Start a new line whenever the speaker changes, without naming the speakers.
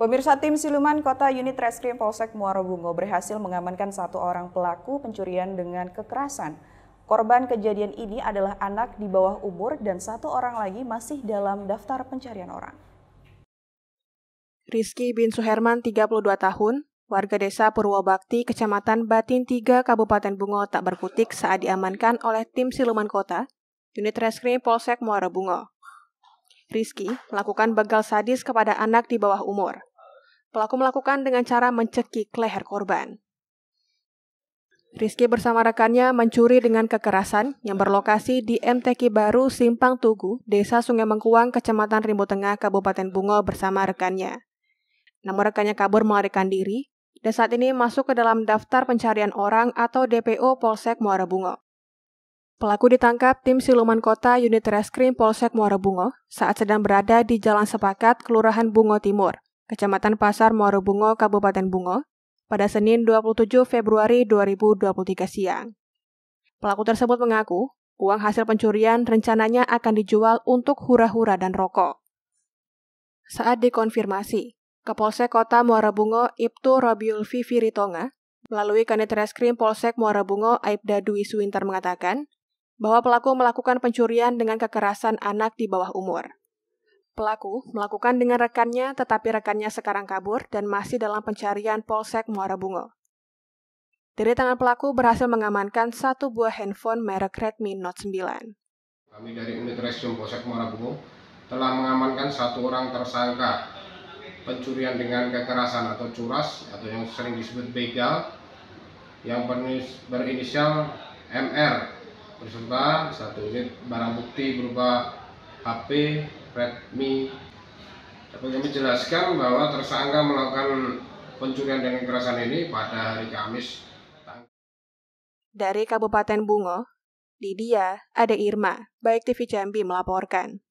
Pemirsa tim siluman kota unit reskrim Polsek Muaro Bungo berhasil mengamankan satu orang pelaku pencurian dengan kekerasan. Korban kejadian ini adalah anak di bawah umur dan satu orang lagi masih dalam daftar pencarian orang. Rizky bin Suherman, 32 tahun, warga desa Purwobakti, Kecamatan Batin 3, Kabupaten Bungo tak berkutik saat diamankan oleh tim siluman kota, unit reskrim Polsek Muara Bungo. Rizky melakukan begal sadis kepada anak di bawah umur. Pelaku melakukan dengan cara mencekik leher korban. Rizky bersama rekannya mencuri dengan kekerasan yang berlokasi di MTK Baru Simpang Tugu, Desa Sungai Mengkuang, Kecamatan Rimbo Tengah, Kabupaten Bungo bersama rekannya. Namun rekannya kabur melarikan diri dan saat ini masuk ke dalam daftar pencarian orang atau DPO Polsek Muara Bungo. Pelaku ditangkap tim siluman kota unit reskrim Polsek Muara Bungo saat sedang berada di Jalan Sepakat, Kelurahan Bungo Timur. Kecamatan Pasar Muara Bungo, Kabupaten Bungo, pada Senin 27 Februari 2023 siang. Pelaku tersebut mengaku, uang hasil pencurian rencananya akan dijual untuk hura-hura dan rokok. Saat dikonfirmasi, Kapolsek Kota Muara Bungo Ibtu Robiul Vivi Ritonga melalui Kanit Reskrim Polsek Muara Bungo Aibda Dwi Suwintar mengatakan bahwa pelaku melakukan pencurian dengan kekerasan anak di bawah umur. Pelaku melakukan dengan rekannya tetapi rekannya sekarang kabur dan masih dalam pencarian Polsek Muara Bungo. Dari tangan pelaku berhasil mengamankan satu buah handphone merek Redmi Note 9.
Kami dari unit Reskrim Polsek Muara Bungo telah mengamankan satu orang tersangka pencurian dengan kekerasan atau curas atau yang sering disebut begal yang berinisial MR berserta satu unit barang bukti berupa HP Redmi dapat kami jelaskan bahwa tersangka melakukan pencurian dengan kekerasan ini pada hari Kamis
dari Kabupaten Bungo, Lydia, ada Irma, Baik TV Jambi melaporkan.